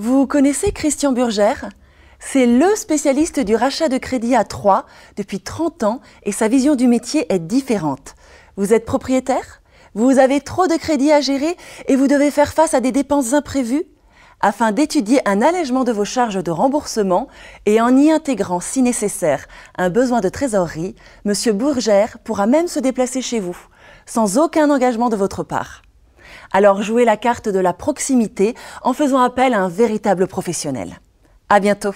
Vous connaissez Christian Burgère C'est le spécialiste du rachat de crédit à Troyes depuis 30 ans et sa vision du métier est différente. Vous êtes propriétaire Vous avez trop de crédits à gérer et vous devez faire face à des dépenses imprévues afin d'étudier un allègement de vos charges de remboursement et en y intégrant, si nécessaire, un besoin de trésorerie, M. Burgère pourra même se déplacer chez vous, sans aucun engagement de votre part. Alors jouez la carte de la proximité en faisant appel à un véritable professionnel. À bientôt!